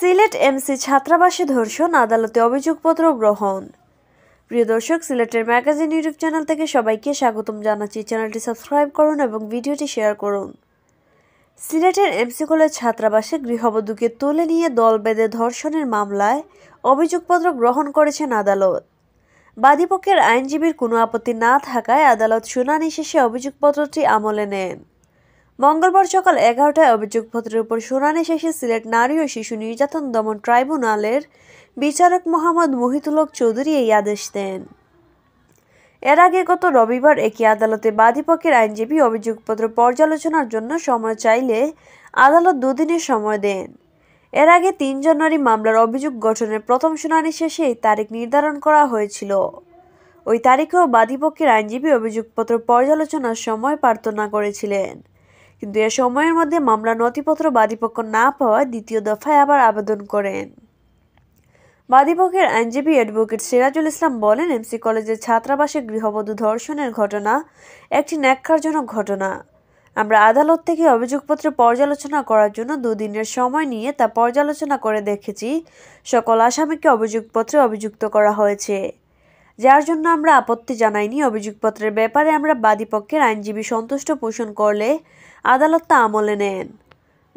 Sylhet MC ছাত্রাবাসে ধর্ষণ আদালতে অভিযোগপত্র গ্রহণ প্রিয় দর্শক সিলেটের ম্যাগাজিন ইউটিউব চ্যানেল থেকে সবাইকে স্বাগতম জানাচ্ছি চ্যানেলটি সাবস্ক্রাইব করুন এবং ভিডিওটি শেয়ার করুন সিলেটের এমসি কলেজ ছাত্রাবাসে গৃহবধূকে তুলে নিয়ে দল বেঁধে ধর্ষণের মামলায় অভিযোগপত্র গ্রহণ করেছেন আদালত বাদীপক্ষের আইনজীবীর কোনো আপত্তি না থাকায় আদালত শুনানি শেষে অভিযোগপত্রটি আমলে নেন মঙ্গলবার সকাল এগারোটায় অভিযোগপত্রের উপর শুনানি শেষে সিলেট নারী ও শিশু নির্যাতন দমন ট্রাইব্যুনালের বিচারক মোহাম্মদ মহিতুলক চৌধুরী এই আদেশ দেন এর আগে গত রবিবার একই আদালতে বাদীপক্ষের আইনজীবী অভিযোগপত্র পর্যালোচনার জন্য সময় চাইলে আদালত দুদিনের সময় দেন এর আগে তিন জানুয়ারি মামলার অভিযোগ গঠনের প্রথম শুনানি শেষে এই তারিখ নির্ধারণ করা হয়েছিল ওই তারিখেও বাদীপক্ষের আইনজীবী অভিযোগপত্র পর্যালোচনার সময় প্রার্থনা করেছিলেন কিন্তু এ সময়ের মধ্যে মামলা নথিপত্র বাদীপক্ষ না পাওয়ায় দ্বিতীয় দফায় আবার আবেদন করেন বাদীপক্ষের আইনজীবী অ্যাডভোকেট সিরাজুল ইসলাম বলেন এমসি কলেজের ছাত্রাবাসে গৃহবধূ ধর্ষণের ঘটনা একটি ন্যাক্ষারজনক ঘটনা আমরা আদালত থেকে অভিযোগপত্র পর্যালোচনা করার জন্য দুদিনের সময় নিয়ে তা পর্যালোচনা করে দেখেছি সকল আসামিকে অভিযোগপত্রে অভিযুক্ত করা হয়েছে যার জন্য আমরা আপত্তি জানাইনি অভিযোগপত্রের ব্যাপারে আমরা বাদীপক্ষের আইনজীবী সন্তুষ্ট পোষণ করলে আদালত তা আমলে নেন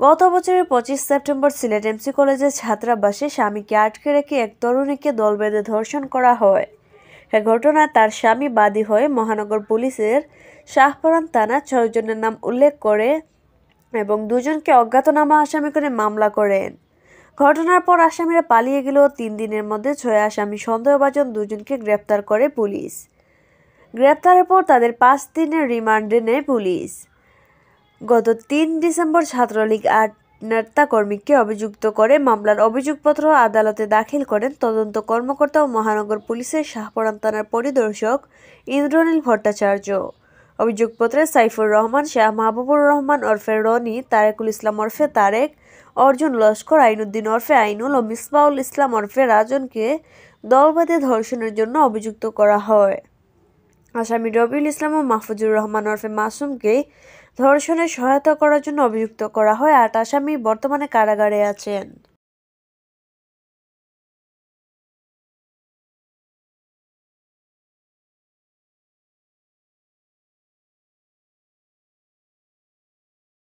গত বছরের পঁচিশ সেপ্টেম্বর সিলেট এমসি কলেজের ছাত্রাবাসে স্বামীকে আটকে রেখে এক তরুণীকে দল বেঁধে ধর্ষণ করা হয় এ ঘটনায় তার স্বামী বাদী হয়ে মহানগর পুলিশের শাহপরান থানা ছয়জনের নাম উল্লেখ করে এবং দুজনকে অজ্ঞাতনামা আসামি করে মামলা করেন ঘটনার পর আসামিরা পালিয়ে গেল তিন দিনের মধ্যে ছয় আসামি সন্দেহভাজন দুজনকে গ্রেপ্তার করে পুলিশ গ্রেপ্তারের পর তাদের পাঁচ দিনের রিমান্ডে নেয় পুলিশ গত তিন ডিসেম্বর ছাত্রলীগ আট নেতাকর্মীকে অভিযুক্ত করে মামলার অভিযোগপত্র আদালতে দাখিল করেন তদন্ত কর্মকর্তা ও মহানগর পুলিশের শাহপরান থানার পরিদর্শক ইন্দ্রনীল ভট্টাচার্য অভিযোগপত্রে সাইফুর রহমান শাহ মাহবুবুর রহমান ওরফে রনি তারেকুল ইসলাম ওরফে তারেক অর্জুন লস্কর আইনুদ্দিন ওরফে আইনুল ও মিসবাউল ইসলাম ওরফে রাজনকে দলবাদে ধর্ষণের জন্য অভিযুক্ত করা হয় আসামি রবিউল ইসলাম ও মাহফুজুর রহমান ওরফে মাসুমকে ধর্ষণে সহায়তা করার জন্য অভিযুক্ত করা হয় আট আসামি বর্তমানে কারাগারে আছেন